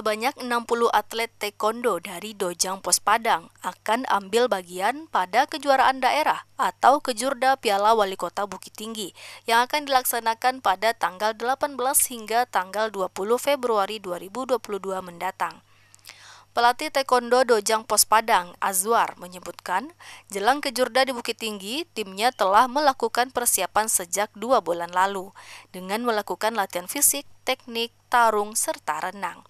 Sebanyak 60 atlet taekwondo dari Dojang Pos Padang akan ambil bagian pada kejuaraan daerah atau Kejurda Piala Wali Kota Bukit Tinggi yang akan dilaksanakan pada tanggal 18 hingga tanggal 20 Februari 2022 mendatang. Pelatih Taekwondo Dojang Pos Padang, Azwar, menyebutkan, jelang kejurda di Bukit Tinggi, timnya telah melakukan persiapan sejak dua bulan lalu dengan melakukan latihan fisik, teknik, tarung, serta renang.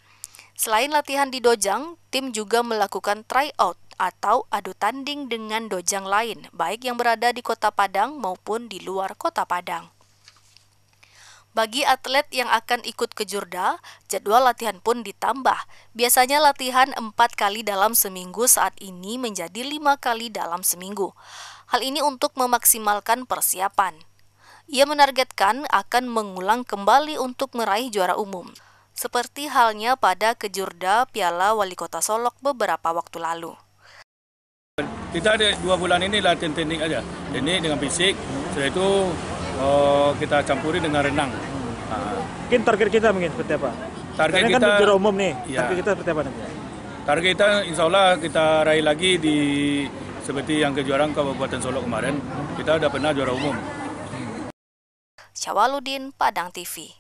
Selain latihan di dojang, tim juga melakukan tryout atau adu tanding dengan dojang lain, baik yang berada di Kota Padang maupun di luar Kota Padang. Bagi atlet yang akan ikut ke Jurda, jadwal latihan pun ditambah. Biasanya latihan empat kali dalam seminggu saat ini menjadi lima kali dalam seminggu. Hal ini untuk memaksimalkan persiapan. Ia menargetkan akan mengulang kembali untuk meraih juara umum seperti halnya pada kejurda Piala Wali Kota Solok beberapa waktu lalu. Kita ada dua bulan ini latihan teknik aja, teknik dengan fisik, setelah itu oh, kita campuri dengan renang. Nah. Mungkin target kita mungkin seperti apa? Target Karena kan kita kan juara umum nih, ya. target kita seperti apa nanti? Target kita insya Allah kita raih lagi di seperti yang kejuaraan Kabupaten Solo kemarin, kita sudah pernah juara umum. Syawaludin, Padang TV.